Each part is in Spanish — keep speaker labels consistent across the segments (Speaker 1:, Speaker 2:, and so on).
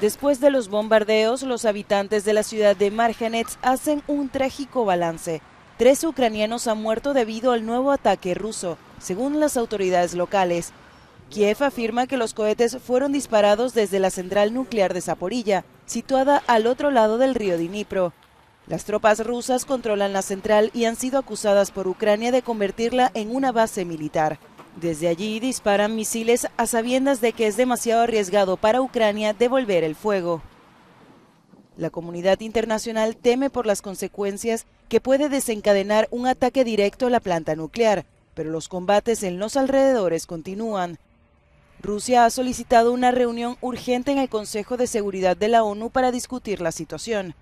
Speaker 1: Después de los bombardeos, los habitantes de la ciudad de Marjanets hacen un trágico balance. Tres ucranianos han muerto debido al nuevo ataque ruso, según las autoridades locales. Kiev afirma que los cohetes fueron disparados desde la central nuclear de Zaporilla, situada al otro lado del río Dnipro. Las tropas rusas controlan la central y han sido acusadas por Ucrania de convertirla en una base militar. Desde allí disparan misiles a sabiendas de que es demasiado arriesgado para Ucrania devolver el fuego. La comunidad internacional teme por las consecuencias que puede desencadenar un ataque directo a la planta nuclear, pero los combates en los alrededores continúan. Rusia ha solicitado una reunión urgente en el Consejo de Seguridad de la ONU para discutir la situación.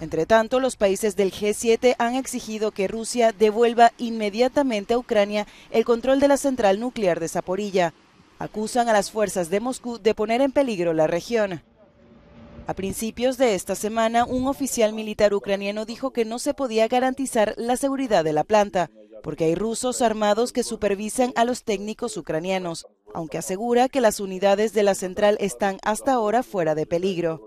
Speaker 1: Entre tanto, los países del G7 han exigido que Rusia devuelva inmediatamente a Ucrania el control de la central nuclear de Zaporilla. Acusan a las fuerzas de Moscú de poner en peligro la región. A principios de esta semana, un oficial militar ucraniano dijo que no se podía garantizar la seguridad de la planta, porque hay rusos armados que supervisan a los técnicos ucranianos, aunque asegura que las unidades de la central están hasta ahora fuera de peligro.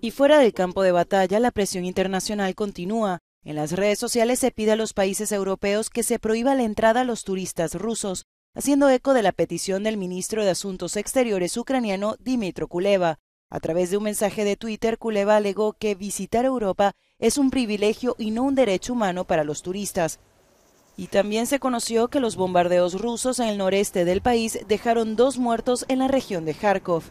Speaker 1: Y fuera del campo de batalla, la presión internacional continúa. En las redes sociales se pide a los países europeos que se prohíba la entrada a los turistas rusos, haciendo eco de la petición del ministro de Asuntos Exteriores ucraniano Dimitro Kuleva. A través de un mensaje de Twitter, Kuleva alegó que visitar Europa es un privilegio y no un derecho humano para los turistas. Y también se conoció que los bombardeos rusos en el noreste del país dejaron dos muertos en la región de Kharkov.